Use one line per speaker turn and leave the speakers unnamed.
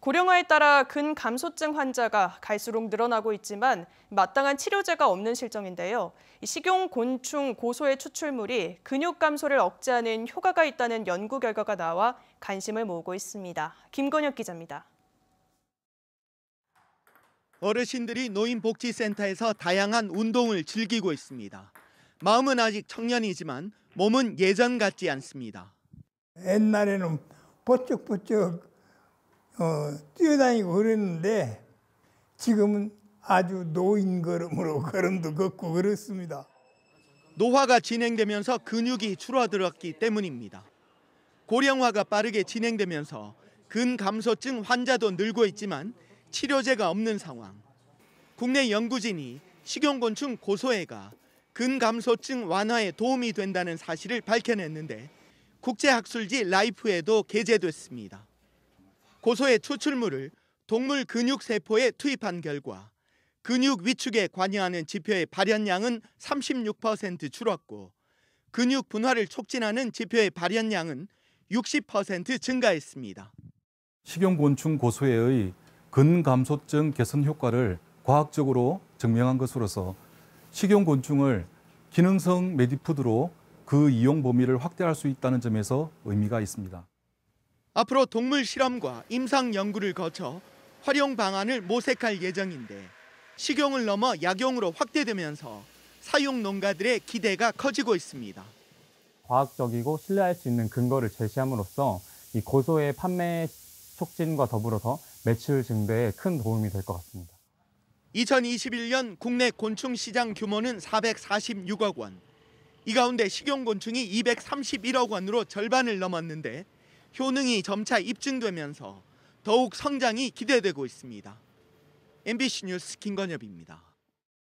고령화에 따라 근감소증 환자가 갈수록 늘어나고 있지만 마땅한 치료제가 없는 실정인데요. 식용 곤충 고소의 추출물이 근육 감소를 억제하는 효과가 있다는 연구 결과가 나와 관심을 모으고 있습니다. 김건혁 기자입니다.
어르신들이 노인복지센터에서 다양한 운동을 즐기고 있습니다. 마음은 아직 청년이지만 몸은 예전 같지 않습니다. 옛날에는 번쩍번쩍 어, 뛰어다니고 그랬는데 지금은 아주 노인 걸음으로 걸음도 걷고 그렇습니다. 노화가 진행되면서 근육이 줄어들었기 때문입니다. 고령화가 빠르게 진행되면서 근감소증 환자도 늘고 있지만 치료제가 없는 상황. 국내 연구진이 식용곤충 고소해가 근감소증 완화에 도움이 된다는 사실을 밝혀냈는데 국제학술지 라이프에도 게재됐습니다. 고소의 추출물을 동물 근육 세포에 투입한 결과 근육 위축에 관여하는 지표의 발현량은 36% 줄었고 근육 분화를 촉진하는 지표의 발현량은 60% 증가했습니다.
식용곤충 고소해의 근감소증 개선 효과를 과학적으로 증명한 것으로서 식용곤충을 기능성 메디푸드로 그 이용 범위를 확대할 수 있다는 점에서 의미가 있습니다.
앞으로 동물 실험과 임상 연구를 거쳐 활용 방안을 모색할 예정인데 식용을 넘어 약용으로 확대되면서 사용 농가들의 기대가 커지고 있습니다.
과학적이고 신뢰할 수 있는 근거를 제시함으로써 이 고소의 판매 촉진과 더불어서 매출 증대에 큰 도움이 될 것 같습니다.
2021년 국내 곤충 시장 규모는 446억 원. 이 가운데 식용 곤충이 231억 원으로 절반을 넘었는데 효능이 점차 입증되면서 더욱 성장이 기대되고 있습니다. MBC 뉴스 김건엽입니다.